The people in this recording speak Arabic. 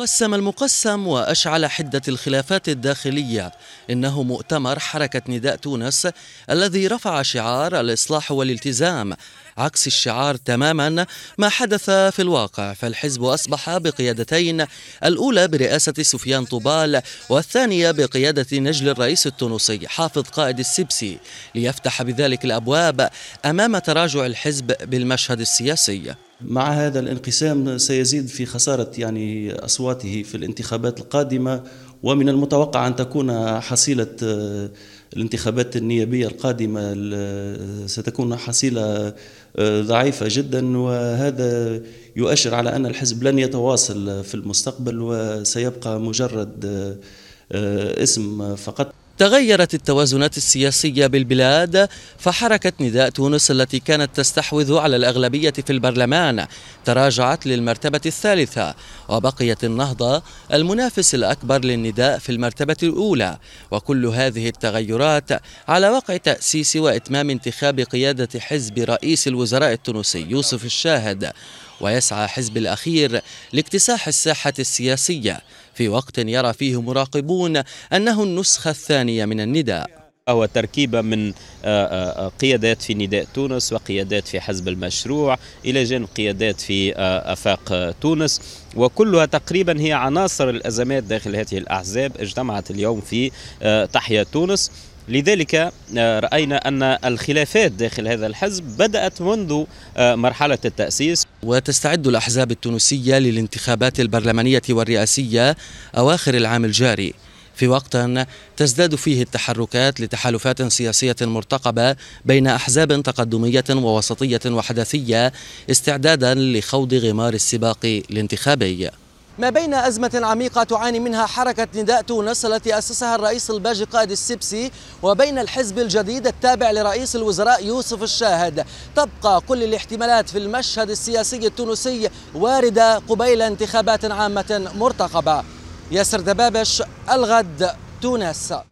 قسم المقسم وأشعل حدة الخلافات الداخلية إنه مؤتمر حركة نداء تونس الذي رفع شعار الإصلاح والالتزام عكس الشعار تماما ما حدث في الواقع فالحزب أصبح بقيادتين الأولى برئاسة سفيان طوبال والثانية بقيادة نجل الرئيس التونسي حافظ قائد السبسي ليفتح بذلك الأبواب أمام تراجع الحزب بالمشهد السياسي مع هذا الانقسام سيزيد في خسارة يعني أصواته في الانتخابات القادمة ومن المتوقع أن تكون حصيلة آه، الانتخابات النيابية القادمة آه، ستكون حصيلة آه، ضعيفة جدا وهذا يؤشر على أن الحزب لن يتواصل في المستقبل وسيبقى مجرد اسم فقط تغيرت التوازنات السياسية بالبلاد فحركة نداء تونس التي كانت تستحوذ على الأغلبية في البرلمان تراجعت للمرتبة الثالثة وبقيت النهضة المنافس الأكبر للنداء في المرتبة الأولى وكل هذه التغيرات على وقع تأسيس وإتمام انتخاب قيادة حزب رئيس الوزراء التونسي يوسف الشاهد ويسعى حزب الأخير لاكتساح الساحة السياسية في وقت يرى فيه مراقبون أنه النسخة الثانية من النداء هو تركيبة من آه، آه، آه، قيادات في نداء تونس وقيادات في حزب المشروع إلى جانب قيادات في أفاق تونس وكلها تقريبا هي عناصر الأزمات داخل هذه الأحزاب اجتمعت اليوم في تحيا تونس لذلك آه، راينا ان الخلافات داخل هذا الحزب بدات منذ آه، مرحله التاسيس وتستعد الاحزاب التونسيه للانتخابات البرلمانيه والرئاسيه اواخر العام الجاري في وقت تزداد فيه التحركات لتحالفات سياسية مرتقبة بين أحزاب تقدمية ووسطية وحدثية استعدادا لخوض غمار السباق الانتخابي ما بين أزمة عميقة تعاني منها حركة نداء تونس التي أسسها الرئيس الباجي قائد السبسي وبين الحزب الجديد التابع لرئيس الوزراء يوسف الشاهد تبقى كل الاحتمالات في المشهد السياسي التونسي واردة قبيل انتخابات عامة مرتقبة ياسر دبابش الغد تونس